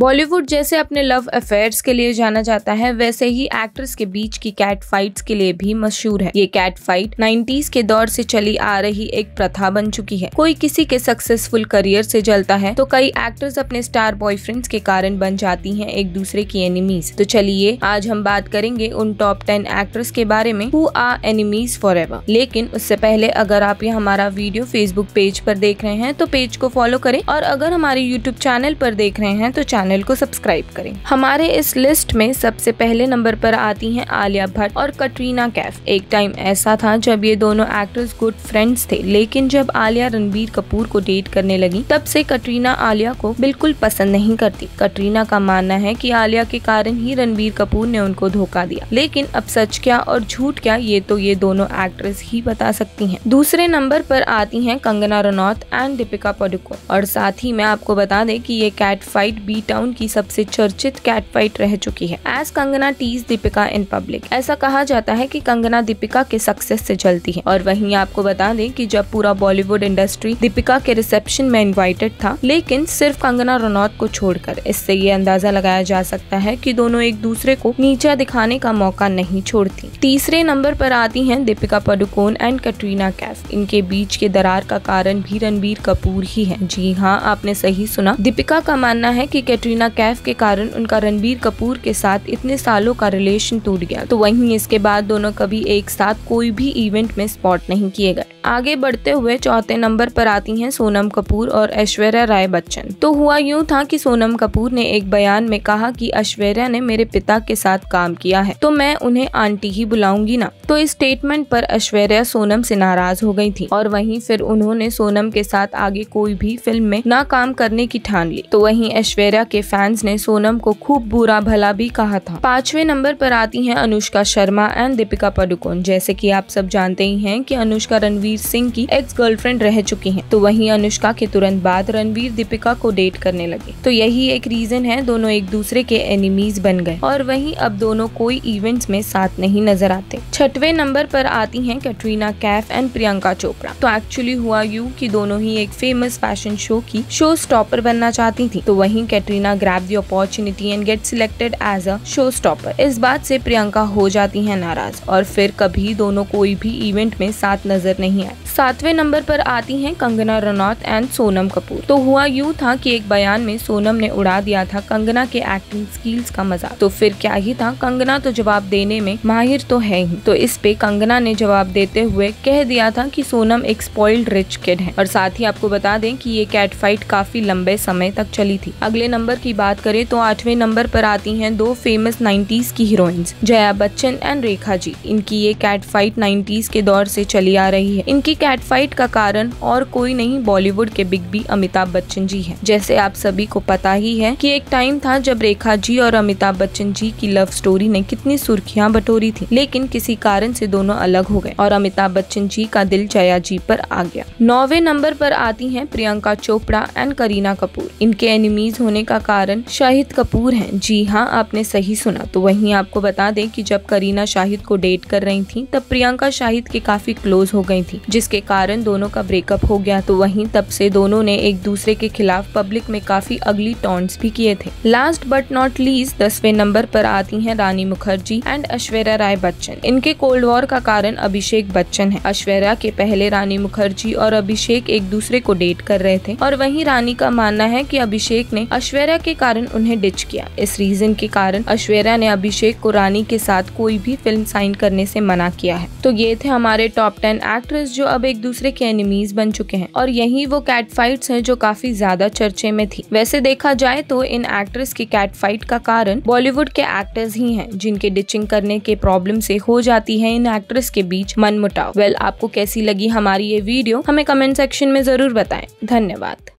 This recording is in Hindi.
बॉलीवुड जैसे अपने लव अफेयर्स के लिए जाना जाता है वैसे ही एक्ट्रेस के बीच की कैट फाइट्स के लिए भी मशहूर है ये कैट फाइट 90s के दौर से चली आ रही एक प्रथा बन चुकी है कोई किसी के सक्सेसफुल करियर से जलता है तो कई एक्ट्रेस अपने स्टार बॉयफ्रेंड्स के कारण बन जाती हैं एक दूसरे की एनिमीज तो चलिए आज हम बात करेंगे उन टॉप टेन एक्ट्रेस के बारे में who are enemies forever लेकिन उससे पहले अगर आप ये हमारा वीडियो फेसबुक पेज पर देख रहे हैं तो पेज को फॉलो करें और अगर हमारे यूट्यूब चैनल पर देख रहे हैं तो चैनल चैनल को सब्सक्राइब करें हमारे इस लिस्ट में सबसे पहले नंबर पर आती हैं आलिया भट्ट और कटरीना कैफ एक टाइम ऐसा था जब ये दोनों एक्ट्रेस गुड फ्रेंड्स थे लेकिन जब आलिया रणबीर कपूर को डेट करने लगी तब से कटरीना आलिया को बिल्कुल पसंद नहीं करती कटरीना का मानना है की आलिया के कारण ही रणबीर कपूर ने उनको धोखा दिया लेकिन अब सच क्या और झूठ क्या ये तो ये दोनों एक्ट्रेस ही बता सकती है दूसरे नंबर पर आती हैं कंगना रनौत एंड दीपिका पडुको और साथ ही मैं आपको बता दें कि ये कैट फाइट बीट लॉकडाउन की सबसे चर्चित कैट फाइट रह चुकी है as Kangana tease Deepika in public ऐसा कहा जाता है कि कंगना दीपिका के सक्सेस से जलती है और वहीं आपको बता दें कि जब पूरा बॉलीवुड इंडस्ट्री दीपिका के रिसेप्शन में इन्वाइटेड था लेकिन सिर्फ कंगना रनौत को छोड़कर इससे ये अंदाजा लगाया जा सकता है की दोनों एक दूसरे को नीचा दिखाने का मौका नहीं छोड़ती तीसरे नंबर पर आती हैं दीपिका पडुकोन एंड कटरीना कैफ इनके बीच के दरार का कारण भी रणबीर कपूर ही है जी हाँ आपने सही सुना दीपिका का मानना है की कैटरीना कैफ के कारण उनका रणबीर कपूर के साथ इतने सालों का रिलेशन टूट गया तो वहीं इसके बाद दोनों कभी एक साथ कोई भी इवेंट में स्पॉट नहीं किए गए आगे बढ़ते हुए चौथे नंबर पर आती हैं सोनम कपूर और ऐश्वर्या राय बच्चन तो हुआ यूं था कि सोनम कपूर ने एक बयान में कहा कि ऐश्वर्या ने मेरे पिता के साथ काम किया है तो मैं उन्हें आंटी ही बुलाऊंगी ना तो इस स्टेटमेंट पर ऐश्वर्या सोनम से नाराज हो गई थी और वहीं फिर उन्होंने सोनम के साथ आगे कोई भी फिल्म में ना काम करने की ठान ली तो वही ऐश्वर्या के फैंस ने सोनम को खूब बुरा भला भी कहा था पांचवे नंबर पर आती है अनुष्का शर्मा एंड दीपिका पडुकोन जैसे की आप सब जानते ही है की अनुष्का रणवीर रणवीर सिंह की एक्स गर्लफ्रेंड रह चुकी हैं तो वहीं अनुष्का के तुरंत बाद रणवीर दीपिका को डेट करने लगे तो यही एक रीजन है दोनों एक दूसरे के एनिमीज बन गए और वहीं अब दोनों कोई इवेंट्स में साथ नहीं नजर आते छठवे नंबर पर आती हैं कैटरीना कैफ एंड प्रियंका चोपड़ा तो एक्चुअली हुआ यू कि दोनों ही एक फेमस फैशन शो की शो स्टॉपर बनना चाहती थी तो वहीं Katrina grab the opportunity and get selected as a show stopper इस बात से प्रियंका हो जाती है नाराज और फिर कभी दोनों कोई भी इवेंट में साथ नजर नहीं नहीं आए सातवें नंबर पर आती हैं कंगना रनौत एंड सोनम कपूर तो हुआ यूं था कि एक बयान में सोनम ने उड़ा दिया था कंगना के एक्टिंग स्किल्स का मजाक तो फिर क्या ही था कंगना तो जवाब देने में माहिर तो है ही तो इस पे कंगना ने जवाब देते हुए कह दिया था की सोनम एक स्पॉइल्ड रिच किड है और साथ ही आपको बता दें की ये कैट फाइट काफी लंबे समय तक चली थी अगले नंबर की बात करें तो आठवें नंबर पर आती हैं दो फेमस नाइन्टीज की हीरोइंस जया बच्चन एंड रेखा जी इनकी ये कैट फाइट नाइन्टीज के दौर से चली आ रही है इनकी कैट फाइट का कारण और कोई नहीं बॉलीवुड के बिग बी अमिताभ बच्चन जी है जैसे आप सभी को पता ही है की एक टाइम था जब रेखा जी और अमिताभ बच्चन जी की लव स्टोरी ने कितनी सुर्खियां बटोरी थी लेकिन किसी कारण से दोनों अलग हो गए और अमिताभ बच्चन जी का दिल जया जी पर आ गया नौवे नंबर पर आती हैं प्रियंका चोपड़ा एंड करीना कपूर इनके एनिमीज होने का कारण शाहिद कपूर हैं जी हाँ आपने सही सुना तो वहीं आपको बता दें कि जब करीना शाहिद को डेट कर रही थी तब प्रियंका शाहिद के काफी क्लोज हो गई थी थी जिसके कारण दोनों का ब्रेकअप हो गया तो वहीं तब से दोनों ने एक दूसरे के खिलाफ पब्लिक में काफी अगली टॉन्ट्स भी किए थे लास्ट बट नॉट लीज दसवें नंबर पर आती हैं रानी मुखर्जी एंड अश्वेरा राय बच्चन इनके कोल्ड वॉर का कारण अभिषेक बच्चन है अश्वेरा के पहले रानी मुखर्जी और अभिषेक एक दूसरे को डेट कर रहे थे और वही रानी का मानना है की अभिषेक ने अश्वेरा के कारण उन्हें डिच किया इस रीजन के कारण अश्वेरा ने अभिषेक को रानी के साथ कोई भी फिल्म साइन करने से मना किया है तो ये थे हमारे टॉप टेन एक्ट्रेस जो अब एक दूसरे के एनिमीज बन चुके हैं और यही वो कैट फाइट्स हैं जो काफी ज्यादा चर्चे में थी वैसे देखा जाए तो इन एक्ट्रेस की कैट फाइट का कारण बॉलीवुड के एक्टर्स ही हैं जिनके डिचिंग करने के प्रॉब्लम से हो जाती है इन एक्ट्रेस के बीच मनमुटाव वेल आपको कैसी लगी हमारी ये वीडियो हमें कमेंट सेक्शन में जरूर बताए धन्यवाद